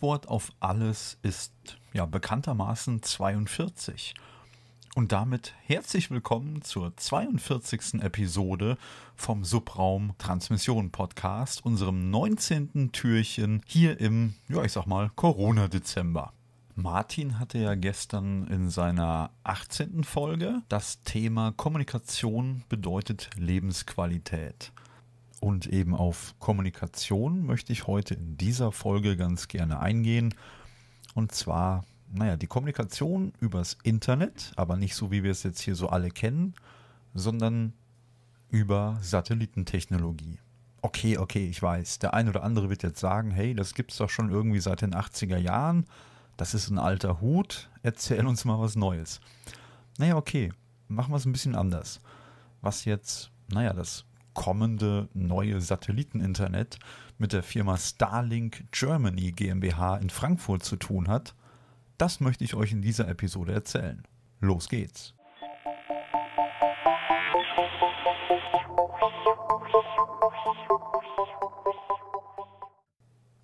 Antwort auf alles ist ja bekanntermaßen 42. Und damit herzlich willkommen zur 42. Episode vom Subraum Transmission Podcast, unserem 19. Türchen hier im, ja, ich sag mal, Corona-Dezember. Martin hatte ja gestern in seiner 18. Folge das Thema Kommunikation bedeutet Lebensqualität und eben auf Kommunikation möchte ich heute in dieser Folge ganz gerne eingehen. Und zwar, naja, die Kommunikation übers Internet, aber nicht so, wie wir es jetzt hier so alle kennen, sondern über Satellitentechnologie. Okay, okay, ich weiß. Der ein oder andere wird jetzt sagen, hey, das gibt es doch schon irgendwie seit den 80er Jahren. Das ist ein alter Hut. Erzähl uns mal was Neues. Naja, okay. Machen wir es ein bisschen anders. Was jetzt, naja, das kommende neue Satelliteninternet mit der Firma Starlink Germany GmbH in Frankfurt zu tun hat, das möchte ich euch in dieser Episode erzählen. Los geht's!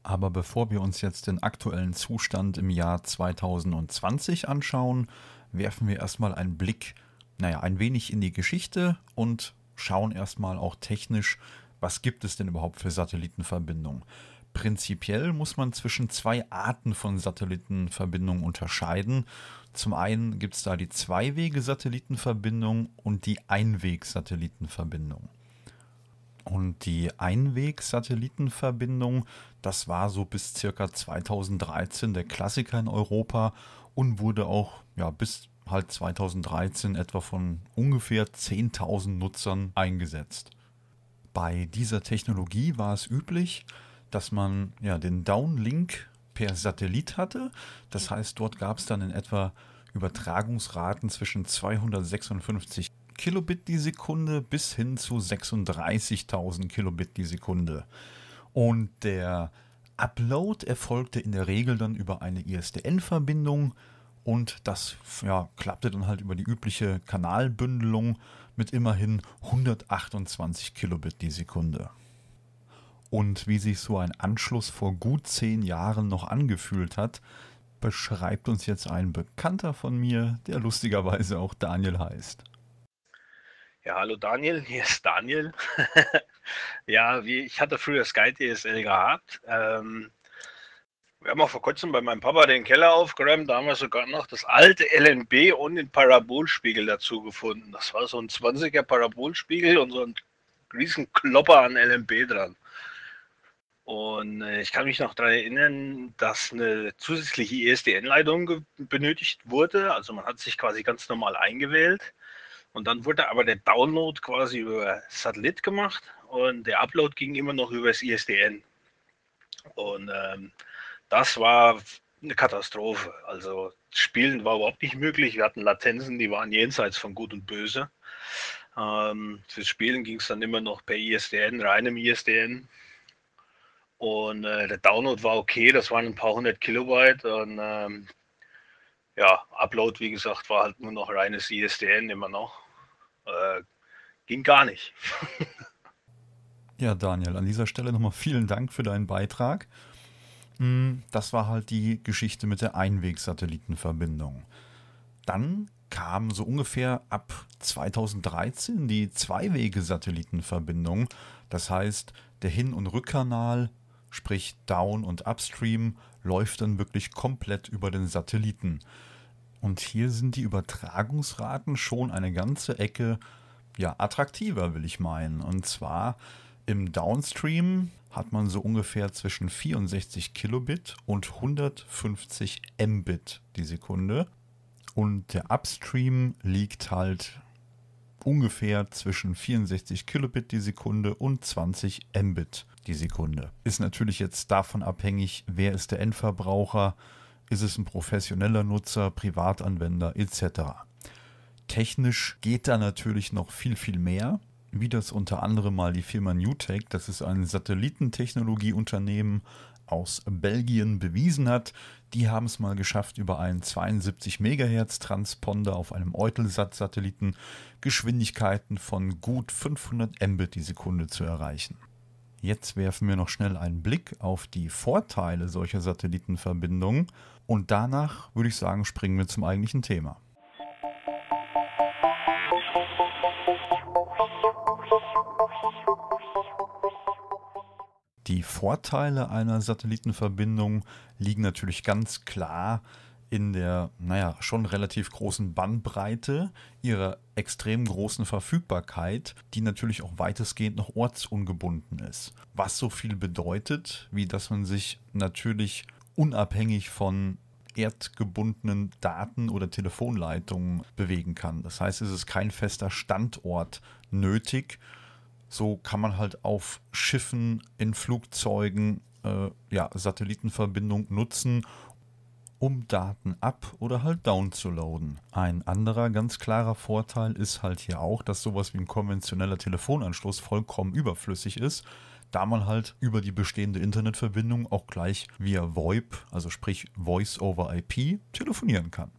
Aber bevor wir uns jetzt den aktuellen Zustand im Jahr 2020 anschauen, werfen wir erstmal einen Blick, naja, ein wenig in die Geschichte und schauen erstmal auch technisch, was gibt es denn überhaupt für Satellitenverbindungen. Prinzipiell muss man zwischen zwei Arten von Satellitenverbindungen unterscheiden. Zum einen gibt es da die Zweiwege-Satellitenverbindung und die Einweg-Satellitenverbindung. Und die Einweg-Satellitenverbindung, das war so bis circa 2013 der Klassiker in Europa und wurde auch ja, bis halt 2013 etwa von ungefähr 10.000 Nutzern eingesetzt. Bei dieser Technologie war es üblich, dass man ja, den Downlink per Satellit hatte. Das heißt, dort gab es dann in etwa Übertragungsraten zwischen 256 Kilobit die Sekunde bis hin zu 36.000 Kilobit die Sekunde. Und der Upload erfolgte in der Regel dann über eine ISDN-Verbindung und das ja, klappte dann halt über die übliche Kanalbündelung mit immerhin 128 Kilobit die Sekunde. Und wie sich so ein Anschluss vor gut zehn Jahren noch angefühlt hat, beschreibt uns jetzt ein Bekannter von mir, der lustigerweise auch Daniel heißt. Ja, hallo Daniel, hier ist Daniel. ja, wie, ich hatte früher Sky DSL gehabt. Ähm, wir haben auch vor kurzem bei meinem Papa den Keller aufgeräumt. Da haben wir sogar noch das alte LNB und den Parabolspiegel dazu gefunden. Das war so ein 20er Parabolspiegel und so ein riesen Klopper an LNB dran. Und äh, ich kann mich noch daran erinnern, dass eine zusätzliche ISDN-Leitung benötigt wurde. Also man hat sich quasi ganz normal eingewählt. Und dann wurde aber der Download quasi über Satellit gemacht und der Upload ging immer noch über das ISDN. Und ähm, das war eine Katastrophe. Also Spielen war überhaupt nicht möglich. Wir hatten Latenzen, die waren jenseits von Gut und Böse. Ähm, fürs Spielen ging es dann immer noch per ISDN, reinem ISDN. Und äh, der Download war okay, das waren ein paar hundert Kilobyte. Und ähm, ja, Upload, wie gesagt, war halt nur noch reines ISDN immer noch. Äh, ging gar nicht. ja, Daniel, an dieser Stelle nochmal vielen Dank für deinen Beitrag. Hm, das war halt die Geschichte mit der Einwegsatellitenverbindung. Dann kam so ungefähr ab 2013 die Zweiwege-Satellitenverbindung. Das heißt, der Hin- und Rückkanal, sprich Down- und Upstream, läuft dann wirklich komplett über den Satelliten. Und hier sind die Übertragungsraten schon eine ganze Ecke ja, attraktiver, will ich meinen. Und zwar im Downstream hat man so ungefähr zwischen 64 Kilobit und 150 Mbit die Sekunde. Und der Upstream liegt halt ungefähr zwischen 64 Kilobit die Sekunde und 20 Mbit die Sekunde. Ist natürlich jetzt davon abhängig, wer ist der Endverbraucher, ist es ein professioneller Nutzer, Privatanwender etc. Technisch geht da natürlich noch viel, viel mehr wie das unter anderem mal die Firma NewTek, das ist ein Satellitentechnologieunternehmen aus Belgien, bewiesen hat. Die haben es mal geschafft, über einen 72 Megahertz Transponder auf einem Eutelsat-Satelliten Geschwindigkeiten von gut 500 Mbit die Sekunde zu erreichen. Jetzt werfen wir noch schnell einen Blick auf die Vorteile solcher Satellitenverbindungen und danach würde ich sagen, springen wir zum eigentlichen Thema. Die Vorteile einer Satellitenverbindung liegen natürlich ganz klar in der, naja, schon relativ großen Bandbreite, ihrer extrem großen Verfügbarkeit, die natürlich auch weitestgehend noch ortsungebunden ist. Was so viel bedeutet, wie dass man sich natürlich unabhängig von erdgebundenen Daten oder Telefonleitungen bewegen kann. Das heißt, es ist kein fester Standort nötig, so kann man halt auf Schiffen, in Flugzeugen, äh, ja, Satellitenverbindung nutzen, um Daten ab oder halt downzuladen. Ein anderer ganz klarer Vorteil ist halt hier auch, dass sowas wie ein konventioneller Telefonanschluss vollkommen überflüssig ist, da man halt über die bestehende Internetverbindung auch gleich via VoIP, also sprich Voice over IP, telefonieren kann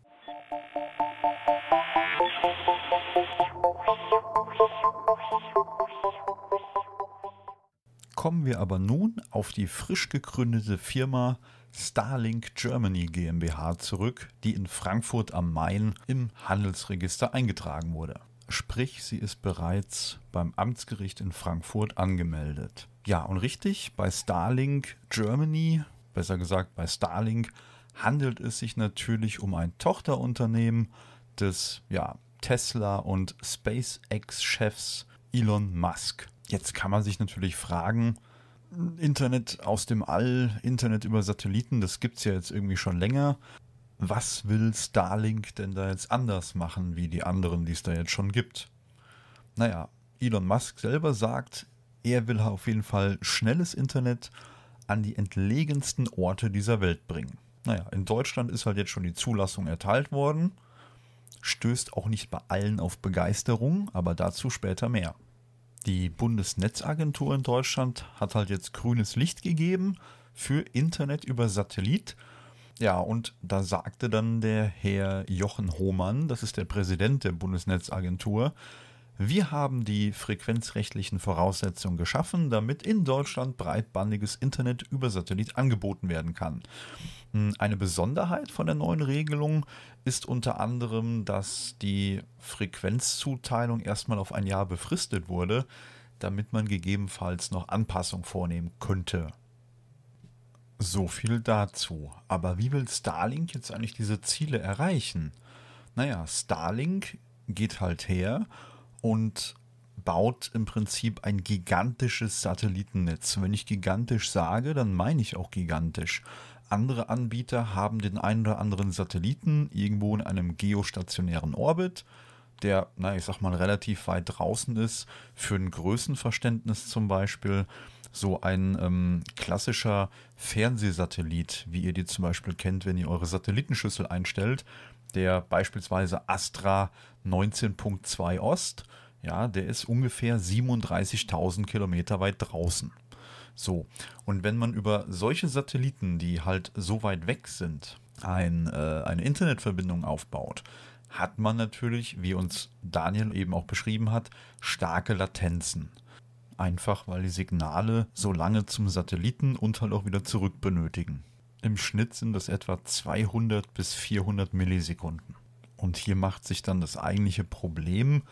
kommen wir aber nun auf die frisch gegründete Firma Starlink Germany GmbH zurück, die in Frankfurt am Main im Handelsregister eingetragen wurde. Sprich, sie ist bereits beim Amtsgericht in Frankfurt angemeldet. Ja, und richtig, bei Starlink Germany, besser gesagt bei Starlink, handelt es sich natürlich um ein Tochterunternehmen des ja, Tesla- und SpaceX-Chefs Elon Musk. Jetzt kann man sich natürlich fragen, Internet aus dem All, Internet über Satelliten, das gibt es ja jetzt irgendwie schon länger. Was will Starlink denn da jetzt anders machen, wie die anderen, die es da jetzt schon gibt? Naja, Elon Musk selber sagt, er will auf jeden Fall schnelles Internet an die entlegensten Orte dieser Welt bringen. Naja, in Deutschland ist halt jetzt schon die Zulassung erteilt worden, stößt auch nicht bei allen auf Begeisterung, aber dazu später mehr die Bundesnetzagentur in Deutschland hat halt jetzt grünes Licht gegeben für Internet über Satellit. Ja, und da sagte dann der Herr Jochen Hohmann, das ist der Präsident der Bundesnetzagentur, wir haben die frequenzrechtlichen Voraussetzungen geschaffen, damit in Deutschland breitbandiges Internet über Satellit angeboten werden kann. Hm, eine Besonderheit von der neuen Regelung ist unter anderem, dass die Frequenzzuteilung erstmal auf ein Jahr befristet wurde, damit man gegebenenfalls noch Anpassungen vornehmen könnte. So viel dazu. Aber wie will Starlink jetzt eigentlich diese Ziele erreichen? Naja, Starlink geht halt her und baut im Prinzip ein gigantisches Satellitennetz. Wenn ich gigantisch sage, dann meine ich auch gigantisch. Andere Anbieter haben den einen oder anderen Satelliten irgendwo in einem geostationären Orbit, der, na, ich sag mal, relativ weit draußen ist, für ein Größenverständnis zum Beispiel so ein ähm, klassischer Fernsehsatellit, wie ihr die zum Beispiel kennt, wenn ihr eure Satellitenschüssel einstellt, der beispielsweise Astra 19.2 Ost, ja, der ist ungefähr 37.000 Kilometer weit draußen. So, und wenn man über solche Satelliten, die halt so weit weg sind, ein, äh, eine Internetverbindung aufbaut, hat man natürlich, wie uns Daniel eben auch beschrieben hat, starke Latenzen einfach weil die Signale so lange zum Satelliten und halt auch wieder zurück benötigen. Im Schnitt sind das etwa 200 bis 400 Millisekunden. Und hier macht sich dann das eigentliche Problem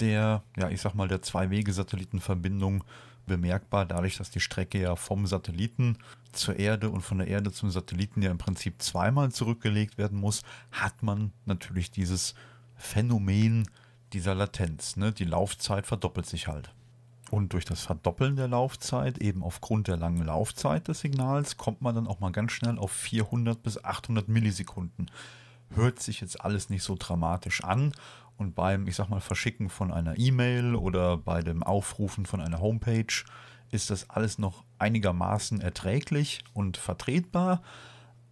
der, ja, ich sag mal, der Zwei-Wege-Satellitenverbindung bemerkbar, dadurch, dass die Strecke ja vom Satelliten zur Erde und von der Erde zum Satelliten ja im Prinzip zweimal zurückgelegt werden muss, hat man natürlich dieses Phänomen dieser Latenz. Ne? Die Laufzeit verdoppelt sich halt. Und durch das Verdoppeln der Laufzeit, eben aufgrund der langen Laufzeit des Signals, kommt man dann auch mal ganz schnell auf 400 bis 800 Millisekunden. Hört sich jetzt alles nicht so dramatisch an und beim, ich sag mal, Verschicken von einer E-Mail oder bei dem Aufrufen von einer Homepage ist das alles noch einigermaßen erträglich und vertretbar,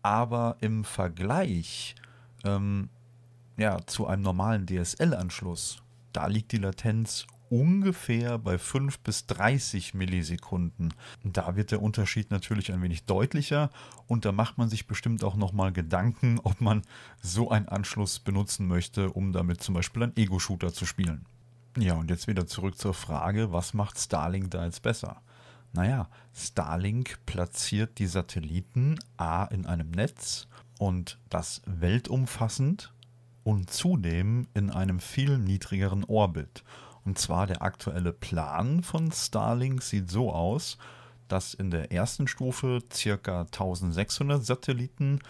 aber im Vergleich ähm, ja, zu einem normalen DSL-Anschluss, da liegt die Latenz ungefähr bei 5 bis 30 Millisekunden. Da wird der Unterschied natürlich ein wenig deutlicher und da macht man sich bestimmt auch nochmal Gedanken, ob man so einen Anschluss benutzen möchte, um damit zum Beispiel einen Ego-Shooter zu spielen. Ja, und jetzt wieder zurück zur Frage, was macht Starlink da jetzt besser? Naja, Starlink platziert die Satelliten A in einem Netz und das weltumfassend und zudem in einem viel niedrigeren Orbit. Und zwar der aktuelle Plan von Starlink sieht so aus, dass in der ersten Stufe ca. 1600 Satelliten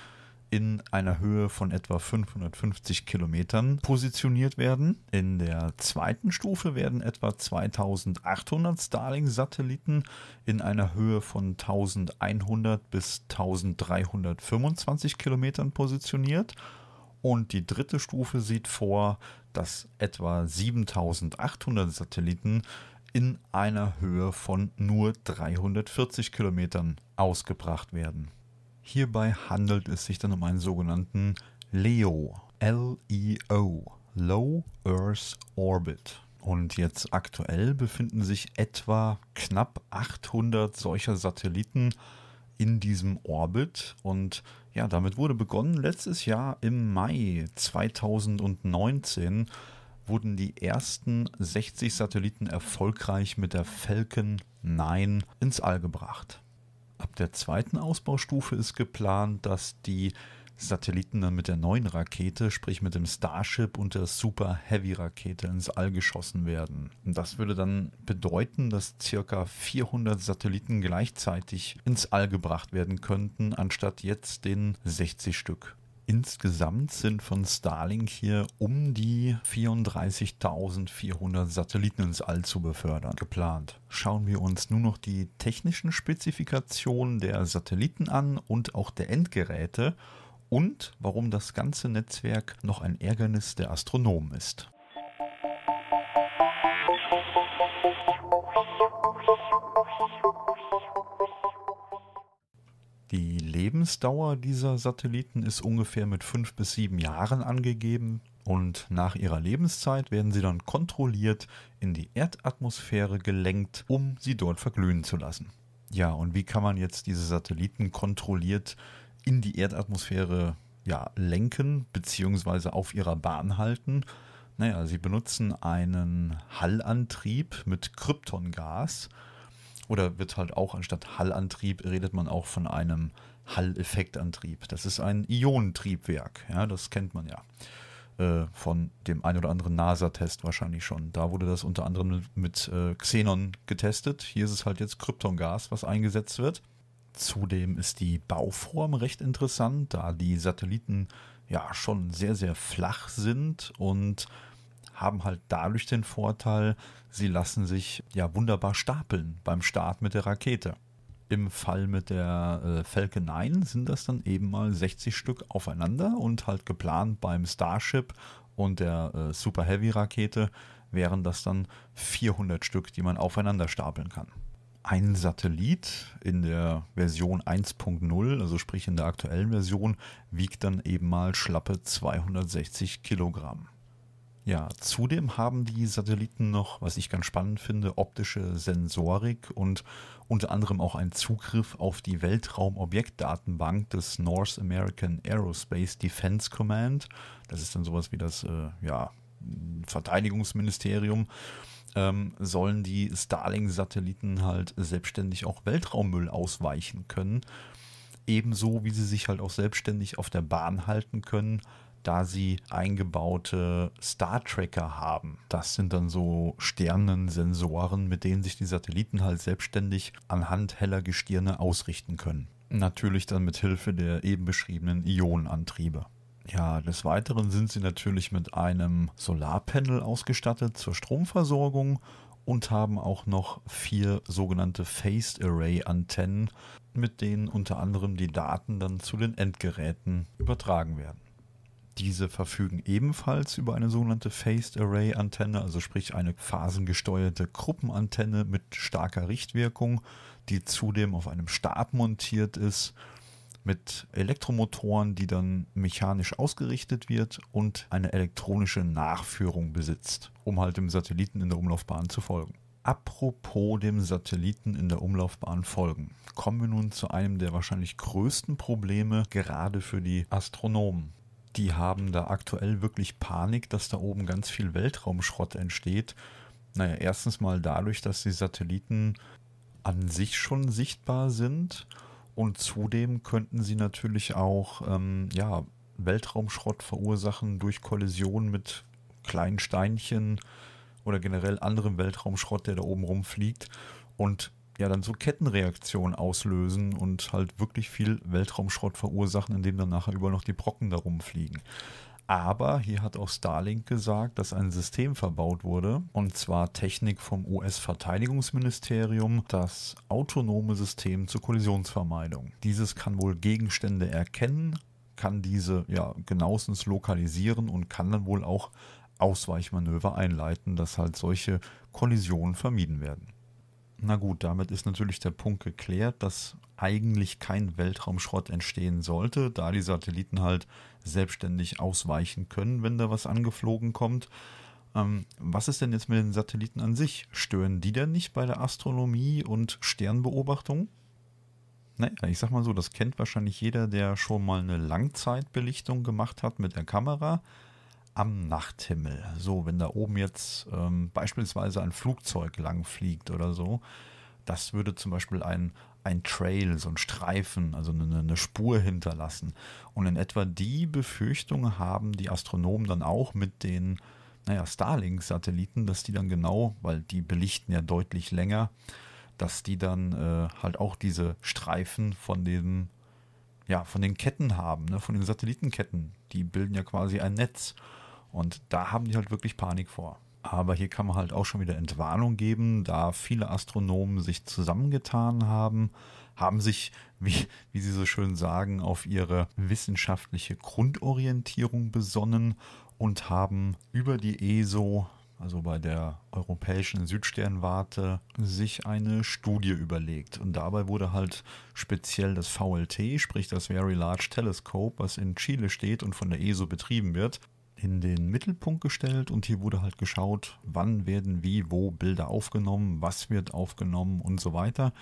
in einer Höhe von etwa 550 Kilometern positioniert werden. In der zweiten Stufe werden etwa 2800 Starlink-Satelliten in einer Höhe von 1100 bis 1325 Kilometern positioniert. Und die dritte Stufe sieht vor, dass etwa 7800 Satelliten in einer Höhe von nur 340 Kilometern ausgebracht werden. Hierbei handelt es sich dann um einen sogenannten LEO, L-E-O, Low Earth Orbit. Und jetzt aktuell befinden sich etwa knapp 800 solcher Satelliten in diesem Orbit. Und ja, damit wurde begonnen. Letztes Jahr im Mai 2019 wurden die ersten 60 Satelliten erfolgreich mit der Falcon 9 ins All gebracht. Ab der zweiten Ausbaustufe ist geplant, dass die Satelliten dann mit der neuen Rakete, sprich mit dem Starship und der Super Heavy Rakete ins All geschossen werden. Und das würde dann bedeuten, dass circa 400 Satelliten gleichzeitig ins All gebracht werden könnten, anstatt jetzt den 60 Stück. Insgesamt sind von Starlink hier um die 34.400 Satelliten ins All zu befördern geplant. Schauen wir uns nun noch die technischen Spezifikationen der Satelliten an und auch der Endgeräte und warum das ganze Netzwerk noch ein Ärgernis der Astronomen ist. Die Lebensdauer dieser Satelliten ist ungefähr mit fünf bis sieben Jahren angegeben und nach ihrer Lebenszeit werden sie dann kontrolliert in die Erdatmosphäre gelenkt, um sie dort verglühen zu lassen. Ja, und wie kann man jetzt diese Satelliten kontrolliert in die Erdatmosphäre ja, lenken bzw. auf ihrer Bahn halten. Naja, sie benutzen einen Hallantrieb mit Kryptongas. Oder wird halt auch anstatt Hallantrieb redet man auch von einem Hall-Effektantrieb. Das ist ein Ionentriebwerk. Ja, das kennt man ja äh, von dem ein oder anderen NASA-Test wahrscheinlich schon. Da wurde das unter anderem mit äh, Xenon getestet. Hier ist es halt jetzt Kryptongas, was eingesetzt wird. Zudem ist die Bauform recht interessant, da die Satelliten ja schon sehr, sehr flach sind und haben halt dadurch den Vorteil, sie lassen sich ja wunderbar stapeln beim Start mit der Rakete. Im Fall mit der äh, Falcon 9 sind das dann eben mal 60 Stück aufeinander und halt geplant beim Starship und der äh, Super Heavy Rakete wären das dann 400 Stück, die man aufeinander stapeln kann ein Satellit in der Version 1.0, also sprich in der aktuellen Version, wiegt dann eben mal schlappe 260 Kilogramm. Ja, zudem haben die Satelliten noch, was ich ganz spannend finde, optische Sensorik und unter anderem auch einen Zugriff auf die Weltraumobjektdatenbank des North American Aerospace Defense Command. Das ist dann sowas wie das äh, ja, Verteidigungsministerium ähm, sollen die Starlink-Satelliten halt selbstständig auch Weltraummüll ausweichen können. Ebenso wie sie sich halt auch selbstständig auf der Bahn halten können, da sie eingebaute Star Tracker haben. Das sind dann so Sternensensoren, mit denen sich die Satelliten halt selbstständig anhand heller Gestirne ausrichten können. Natürlich dann mit Hilfe der eben beschriebenen Ionenantriebe. Ja, des Weiteren sind sie natürlich mit einem Solarpanel ausgestattet zur Stromversorgung und haben auch noch vier sogenannte Phased Array Antennen, mit denen unter anderem die Daten dann zu den Endgeräten übertragen werden. Diese verfügen ebenfalls über eine sogenannte Phased Array Antenne, also sprich eine phasengesteuerte Gruppenantenne mit starker Richtwirkung, die zudem auf einem Stab montiert ist mit Elektromotoren, die dann mechanisch ausgerichtet wird und eine elektronische Nachführung besitzt, um halt dem Satelliten in der Umlaufbahn zu folgen. Apropos dem Satelliten in der Umlaufbahn folgen, kommen wir nun zu einem der wahrscheinlich größten Probleme gerade für die Astronomen. Die haben da aktuell wirklich Panik, dass da oben ganz viel Weltraumschrott entsteht. Naja, erstens mal dadurch, dass die Satelliten an sich schon sichtbar sind und zudem könnten sie natürlich auch ähm, ja, Weltraumschrott verursachen durch Kollision mit kleinen Steinchen oder generell anderem Weltraumschrott, der da oben rumfliegt. Und ja, dann so Kettenreaktionen auslösen und halt wirklich viel Weltraumschrott verursachen, indem dann nachher überall noch die Brocken da rumfliegen. Aber hier hat auch Starlink gesagt, dass ein System verbaut wurde, und zwar Technik vom US-Verteidigungsministerium, das autonome System zur Kollisionsvermeidung. Dieses kann wohl Gegenstände erkennen, kann diese ja genauestens lokalisieren und kann dann wohl auch Ausweichmanöver einleiten, dass halt solche Kollisionen vermieden werden. Na gut, damit ist natürlich der Punkt geklärt, dass eigentlich kein Weltraumschrott entstehen sollte, da die Satelliten halt selbstständig ausweichen können, wenn da was angeflogen kommt. Ähm, was ist denn jetzt mit den Satelliten an sich? Stören die denn nicht bei der Astronomie und Sternbeobachtung? Ne, naja, ich sag mal so, das kennt wahrscheinlich jeder, der schon mal eine Langzeitbelichtung gemacht hat mit der Kamera am Nachthimmel. So, wenn da oben jetzt ähm, beispielsweise ein Flugzeug langfliegt oder so, das würde zum Beispiel ein, ein Trail, so ein Streifen, also eine, eine, Spur hinterlassen. Und in etwa die Befürchtung haben die Astronomen dann auch mit den naja, Starlink-Satelliten, dass die dann genau, weil die belichten ja deutlich länger, dass die dann äh, halt auch diese Streifen von den ja, von den Ketten haben, ne, von den Satellitenketten. Die bilden ja quasi ein Netz. Und da haben die halt wirklich Panik vor. Aber hier kann man halt auch schon wieder Entwarnung geben, da viele Astronomen sich zusammengetan haben, haben sich, wie, wie sie so schön sagen, auf ihre wissenschaftliche Grundorientierung besonnen und haben über die ESO, also bei der Europäischen Südsternwarte, sich eine Studie überlegt. Und dabei wurde halt speziell das VLT, sprich das Very Large Telescope, was in Chile steht und von der ESO betrieben wird, in den Mittelpunkt gestellt und hier wurde halt geschaut, wann werden wie, wo Bilder aufgenommen, was wird aufgenommen und so weiter.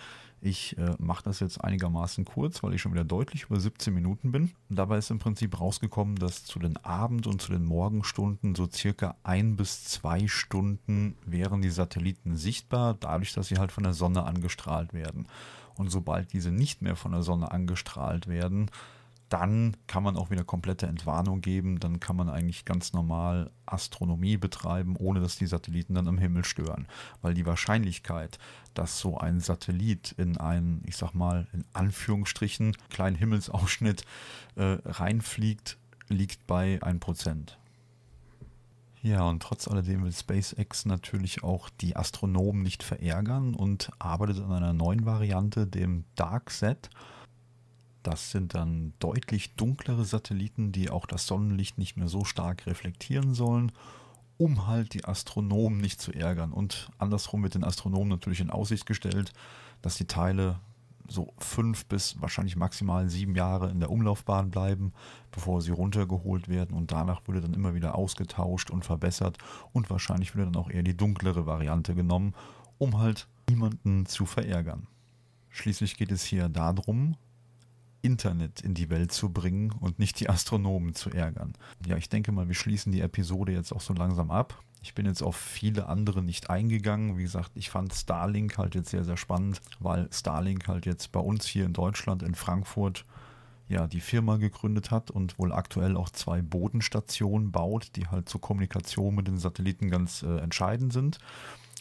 Ich äh, mache das jetzt einigermaßen kurz, weil ich schon wieder deutlich über 17 Minuten bin. dabei ist im Prinzip rausgekommen, dass zu den Abend- und zu den Morgenstunden so circa ein bis zwei Stunden wären die Satelliten sichtbar, dadurch, dass sie halt von der Sonne angestrahlt werden. Und sobald diese nicht mehr von der Sonne angestrahlt werden, dann kann man auch wieder komplette Entwarnung geben. Dann kann man eigentlich ganz normal Astronomie betreiben, ohne dass die Satelliten dann am Himmel stören. Weil die Wahrscheinlichkeit, dass so ein Satellit in einen, ich sag mal, in Anführungsstrichen kleinen Himmelsausschnitt äh, reinfliegt, liegt bei 1%. Ja, und trotz alledem will SpaceX natürlich auch die Astronomen nicht verärgern und arbeitet an einer neuen Variante, dem Dark Set. Das sind dann deutlich dunklere Satelliten, die auch das Sonnenlicht nicht mehr so stark reflektieren sollen, um halt die Astronomen nicht zu ärgern. Und andersrum wird den Astronomen natürlich in Aussicht gestellt, dass die Teile so fünf bis wahrscheinlich maximal sieben Jahre in der Umlaufbahn bleiben, bevor sie runtergeholt werden und danach würde dann immer wieder ausgetauscht und verbessert und wahrscheinlich würde dann auch eher die dunklere Variante genommen, um halt niemanden zu verärgern. Schließlich geht es hier darum, Internet in die Welt zu bringen und nicht die Astronomen zu ärgern. Ja, ich denke mal, wir schließen die Episode jetzt auch so langsam ab. Ich bin jetzt auf viele andere nicht eingegangen. Wie gesagt, ich fand Starlink halt jetzt sehr, sehr spannend, weil Starlink halt jetzt bei uns hier in Deutschland, in Frankfurt, ja, die Firma gegründet hat und wohl aktuell auch zwei Bodenstationen baut, die halt zur Kommunikation mit den Satelliten ganz äh, entscheidend sind.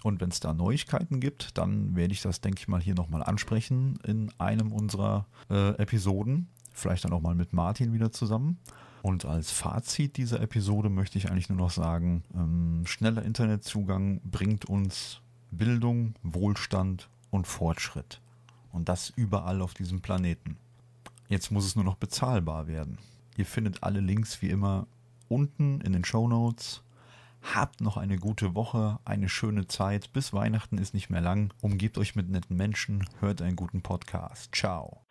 Und wenn es da Neuigkeiten gibt, dann werde ich das, denke ich mal, hier nochmal ansprechen in einem unserer äh, Episoden. Vielleicht dann auch mal mit Martin wieder zusammen. Und als Fazit dieser Episode möchte ich eigentlich nur noch sagen, ähm, schneller Internetzugang bringt uns Bildung, Wohlstand und Fortschritt. Und das überall auf diesem Planeten. Jetzt muss es nur noch bezahlbar werden. Ihr findet alle Links wie immer unten in den Show Notes Habt noch eine gute Woche, eine schöne Zeit. Bis Weihnachten ist nicht mehr lang. Umgebt euch mit netten Menschen, hört einen guten Podcast. Ciao.